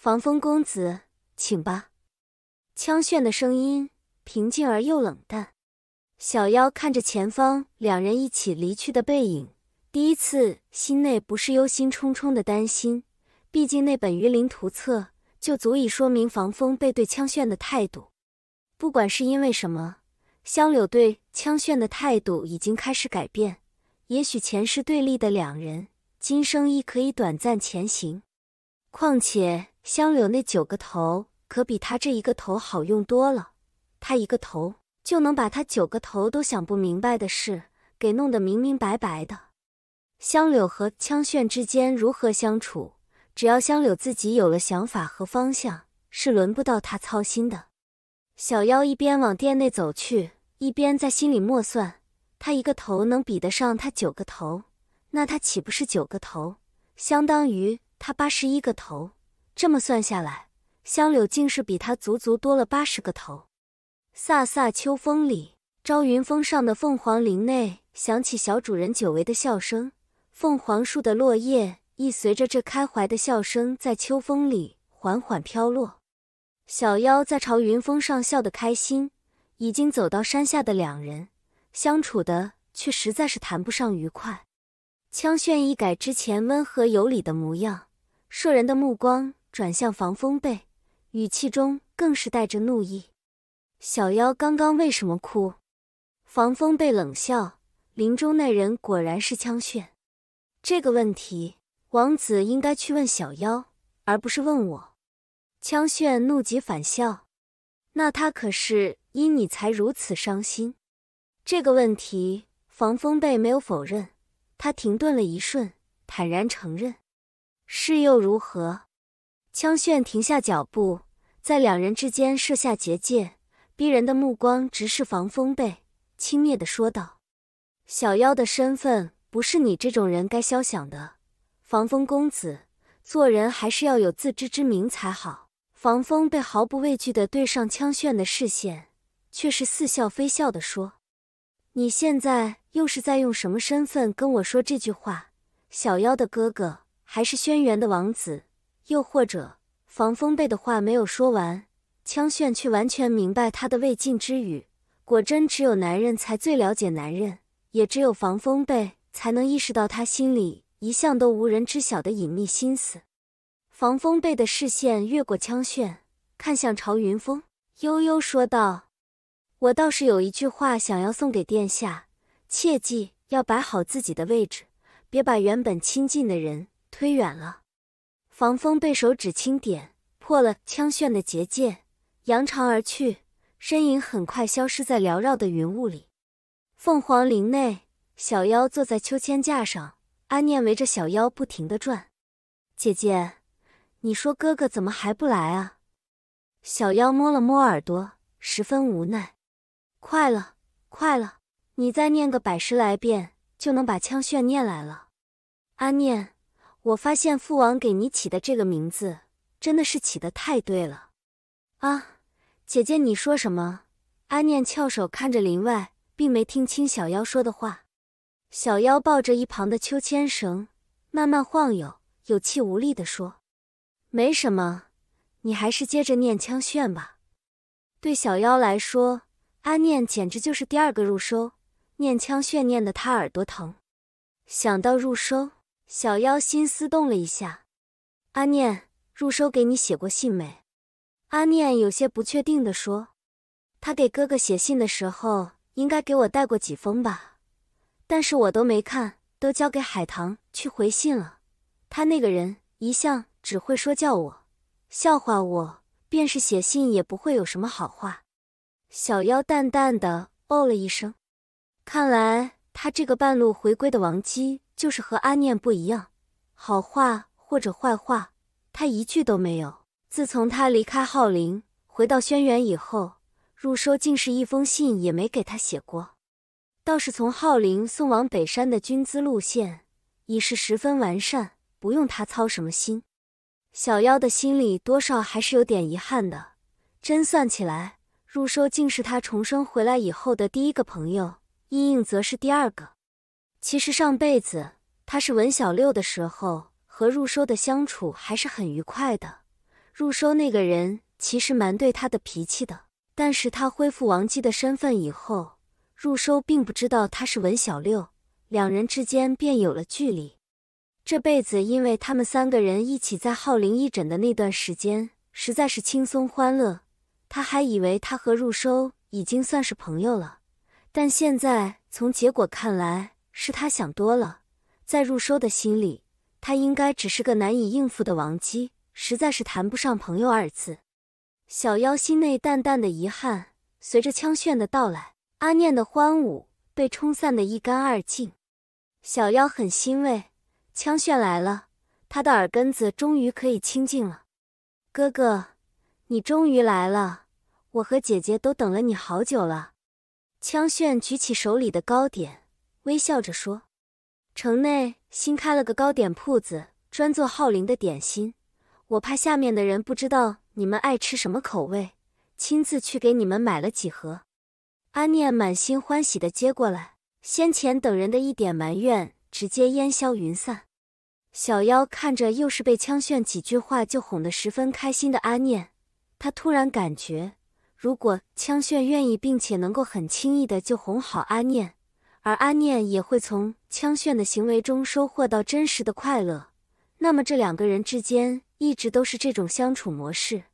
防风公子，请吧。枪炫的声音平静而又冷淡。小妖看着前方两人一起离去的背影，第一次心内不是忧心忡忡的担心。毕竟那本《鱼鳞图册》就足以说明防风背对枪炫的态度。不管是因为什么，香柳对枪炫的态度已经开始改变。也许前世对立的两人，今生亦可以短暂前行。况且。香柳那九个头可比他这一个头好用多了，他一个头就能把他九个头都想不明白的事给弄得明明白白的。香柳和枪炫之间如何相处，只要香柳自己有了想法和方向，是轮不到他操心的。小妖一边往店内走去，一边在心里默算：他一个头能比得上他九个头，那他岂不是九个头，相当于他八十一个头？这么算下来，香柳竟是比他足足多了八十个头。飒飒秋风里，朝云峰上的凤凰林内响起小主人久违的笑声，凤凰树的落叶亦随着这开怀的笑声在秋风里缓缓飘落。小妖在朝云峰上笑得开心，已经走到山下的两人相处的却实在是谈不上愉快。枪炫一改之前温和有礼的模样，摄人的目光。转向防风背，语气中更是带着怒意。小妖刚刚为什么哭？防风背冷笑：“林中那人果然是枪炫。”这个问题，王子应该去问小妖，而不是问我。枪炫怒极反笑：“那他可是因你才如此伤心。”这个问题，防风背没有否认。他停顿了一瞬，坦然承认：“是又如何？”枪炫停下脚步，在两人之间设下结界，逼人的目光直视防风被，轻蔑的说道：“小妖的身份不是你这种人该肖想的，防风公子，做人还是要有自知之明才好。”防风被毫不畏惧的对上枪炫的视线，却是似笑非笑的说：“你现在又是在用什么身份跟我说这句话？小妖的哥哥，还是轩辕的王子？”又或者，防风贝的话没有说完，枪炫却完全明白他的未尽之语。果真，只有男人才最了解男人，也只有防风贝才能意识到他心里一向都无人知晓的隐秘心思。防风贝的视线越过枪炫，看向朝云峰，悠悠说道：“我倒是有一句话想要送给殿下，切记要摆好自己的位置，别把原本亲近的人推远了。”防风被手指轻点，破了枪炫的结界，扬长而去，身影很快消失在缭绕的云雾里。凤凰林内，小妖坐在秋千架上，阿念围着小妖不停地转。姐姐，你说哥哥怎么还不来啊？小妖摸了摸耳朵，十分无奈。快了，快了，你再念个百十来遍，就能把枪炫念来了。阿念。我发现父王给你起的这个名字真的是起的太对了，啊，姐姐你说什么？阿念翘首看着林外，并没听清小妖说的话。小妖抱着一旁的秋千绳，慢慢晃悠，有气无力地说：“没什么，你还是接着念腔炫吧。”对小妖来说，阿念简直就是第二个入收，念腔炫念得他耳朵疼。想到入收。小妖心思动了一下，阿念入收给你写过信没？阿念有些不确定的说：“他给哥哥写信的时候，应该给我带过几封吧，但是我都没看，都交给海棠去回信了。他那个人一向只会说叫我，笑话我，便是写信也不会有什么好话。”小妖淡淡的哦了一声，看来他这个半路回归的王姬。就是和阿念不一样，好话或者坏话，他一句都没有。自从他离开浩林，回到轩辕以后，入收竟是一封信也没给他写过。倒是从浩林送往北山的军资路线已是十分完善，不用他操什么心。小妖的心里多少还是有点遗憾的。真算起来，入收竟是他重生回来以后的第一个朋友，伊应则是第二个。其实上辈子他是文小六的时候，和入收的相处还是很愉快的。入收那个人其实蛮对他的脾气的，但是他恢复王姬的身份以后，入收并不知道他是文小六，两人之间便有了距离。这辈子因为他们三个人一起在浩林义诊的那段时间，实在是轻松欢乐，他还以为他和入收已经算是朋友了，但现在从结果看来。是他想多了，在入收的心里，他应该只是个难以应付的王姬，实在是谈不上朋友二字。小妖心内淡淡的遗憾，随着枪炫的到来，阿念的欢舞被冲散的一干二净。小妖很欣慰，枪炫来了，他的耳根子终于可以清静了。哥哥，你终于来了，我和姐姐都等了你好久了。枪炫举起手里的糕点。微笑着说：“城内新开了个糕点铺子，专做浩林的点心。我怕下面的人不知道你们爱吃什么口味，亲自去给你们买了几盒。”阿念满心欢喜地接过来，先前等人的一点埋怨直接烟消云散。小妖看着又是被枪炫几句话就哄得十分开心的阿念，他突然感觉，如果枪炫愿意并且能够很轻易的就哄好阿念，而阿念也会从枪炫的行为中收获到真实的快乐。那么这两个人之间一直都是这种相处模式，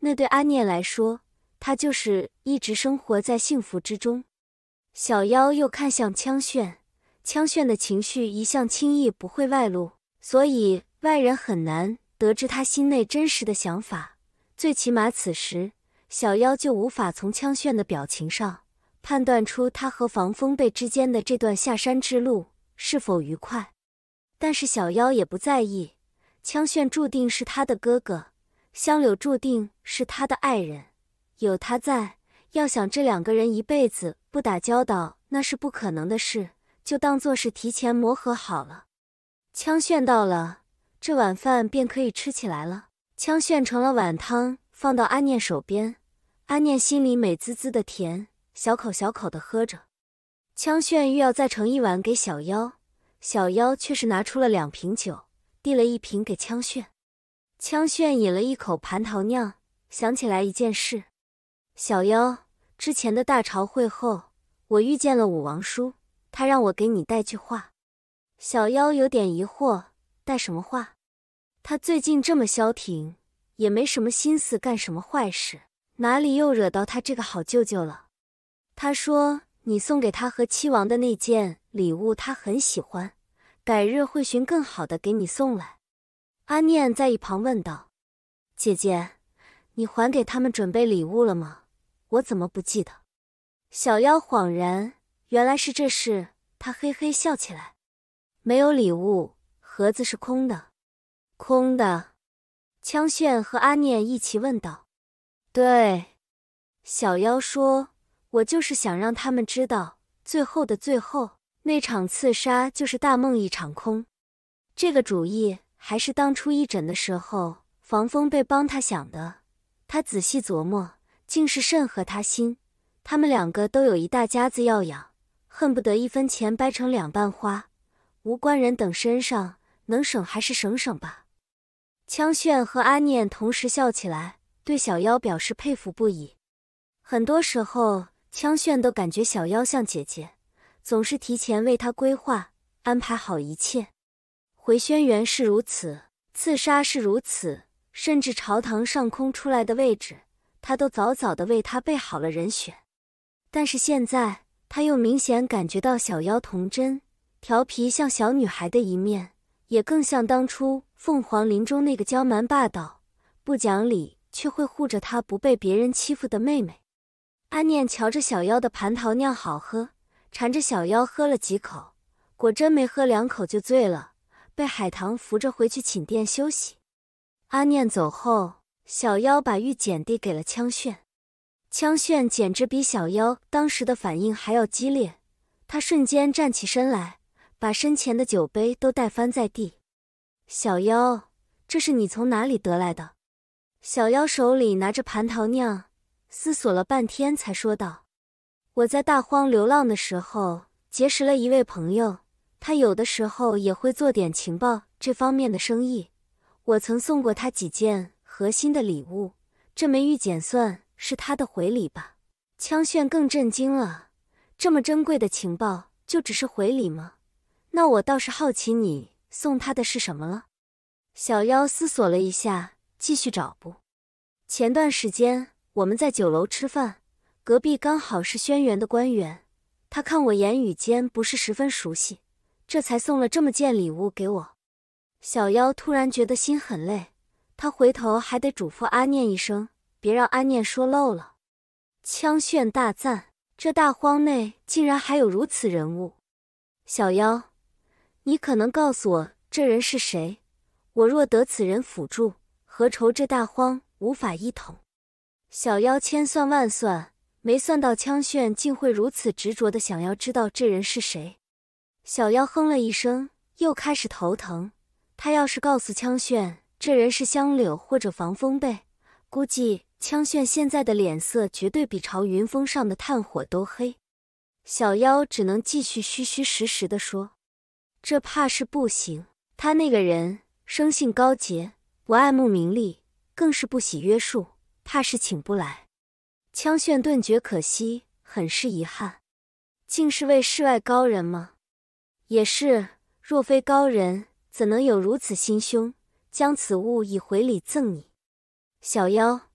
那对阿念来说，他就是一直生活在幸福之中。小妖又看向枪炫，枪炫的情绪一向轻易不会外露，所以外人很难得知他心内真实的想法。最起码此时，小妖就无法从枪炫的表情上。判断出他和防风被之间的这段下山之路是否愉快，但是小妖也不在意。枪炫注定是他的哥哥，香柳注定是他的爱人，有他在，要想这两个人一辈子不打交道，那是不可能的事。就当做是提前磨合好了。枪炫到了，这晚饭便可以吃起来了。枪炫盛了碗汤，放到阿念手边，阿念心里美滋滋的甜。小口小口的喝着，枪炫欲要再盛一碗给小妖，小妖却是拿出了两瓶酒，递了一瓶给枪炫。枪炫饮了一口蟠桃酿，想起来一件事：小妖之前的大朝会后，我遇见了武王叔，他让我给你带句话。小妖有点疑惑，带什么话？他最近这么消停，也没什么心思干什么坏事，哪里又惹到他这个好舅舅了？他说：“你送给他和七王的那件礼物，他很喜欢，改日会寻更好的给你送来。”阿念在一旁问道：“姐姐，你还给他们准备礼物了吗？我怎么不记得？”小妖恍然，原来是这事，他嘿嘿笑起来：“没有礼物，盒子是空的。”空的，枪炫和阿念一齐问道：“对，小妖说。”我就是想让他们知道，最后的最后那场刺杀就是大梦一场空。这个主意还是当初义诊的时候，防风被帮他想的。他仔细琢磨，竟是甚合他心。他们两个都有一大家子要养，恨不得一分钱掰成两半花。无关人等身上能省还是省省吧。枪炫和阿念同时笑起来，对小妖表示佩服不已。很多时候。枪炫都感觉，小妖像姐姐，总是提前为他规划、安排好一切。回轩辕是如此，刺杀是如此，甚至朝堂上空出来的位置，他都早早的为他备好了人选。但是现在，他又明显感觉到小妖童真、调皮，像小女孩的一面，也更像当初凤凰林中那个娇蛮霸道、不讲理却会护着他不被别人欺负的妹妹。阿念瞧着小妖的蟠桃酿好喝，缠着小妖喝了几口，果真没喝两口就醉了，被海棠扶着回去寝殿休息。阿念走后，小妖把玉简递给了枪炫，枪炫简直比小妖当时的反应还要激烈，他瞬间站起身来，把身前的酒杯都带翻在地。小妖，这是你从哪里得来的？小妖手里拿着蟠桃酿。思索了半天，才说道：“我在大荒流浪的时候，结识了一位朋友，他有的时候也会做点情报这方面的生意。我曾送过他几件核心的礼物，这枚玉简算是他的回礼吧。”枪炫更震惊了：“这么珍贵的情报，就只是回礼吗？那我倒是好奇，你送他的是什么了？”小妖思索了一下，继续找不。前段时间。我们在酒楼吃饭，隔壁刚好是轩辕的官员。他看我言语间不是十分熟悉，这才送了这么件礼物给我。小妖突然觉得心很累，他回头还得嘱咐阿念一声，别让阿念说漏了。枪炫大赞：这大荒内竟然还有如此人物！小妖，你可能告诉我这人是谁？我若得此人辅助，何愁这大荒无法一统？小妖千算万算，没算到枪炫竟会如此执着的想要知道这人是谁。小妖哼了一声，又开始头疼。他要是告诉枪炫这人是香柳或者防风被，估计枪炫现在的脸色绝对比朝云峰上的炭火都黑。小妖只能继续虚虚实实的说：“这怕是不行。他那个人生性高洁，不爱慕名利，更是不喜约束。”怕是请不来，枪炫顿觉可惜，很是遗憾。竟是位世外高人吗？也是，若非高人，怎能有如此心胸，将此物以回礼赠你？小妖，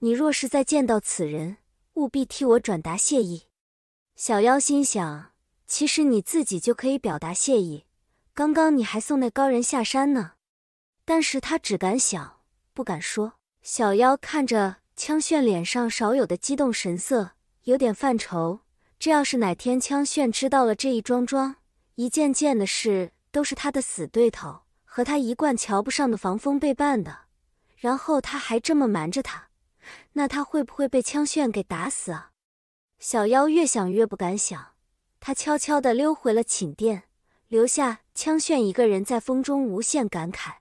你若是再见到此人，务必替我转达谢意。小妖心想，其实你自己就可以表达谢意。刚刚你还送那高人下山呢，但是他只敢想，不敢说。小妖看着枪炫脸上少有的激动神色，有点犯愁。这要是哪天枪炫知道了这一桩桩、一件件的事都是他的死对头和他一贯瞧不上的防风被办的，然后他还这么瞒着他，那他会不会被枪炫给打死啊？小妖越想越不敢想，他悄悄地溜回了寝殿，留下枪炫一个人在风中无限感慨。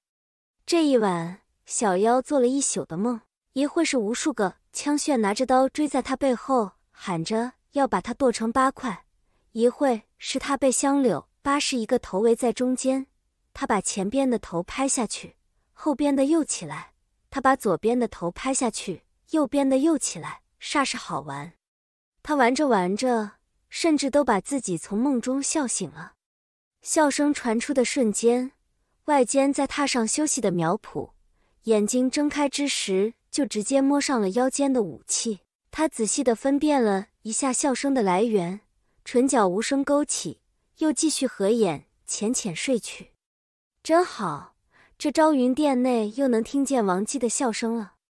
这一晚。小妖做了一宿的梦，一会是无数个枪炫拿着刀追在他背后，喊着要把他剁成八块；一会是他被香柳八十一个头围在中间，他把前边的头拍下去，后边的又起来；他把左边的头拍下去，右边的又起来，煞是好玩。他玩着玩着，甚至都把自己从梦中笑醒了。笑声传出的瞬间，外间在榻上休息的苗圃。眼睛睁开之时，就直接摸上了腰间的武器。他仔细地分辨了一下笑声的来源，唇角无声勾起，又继续合眼，浅浅睡去。真好，这朝云殿内又能听见王姬的笑声了。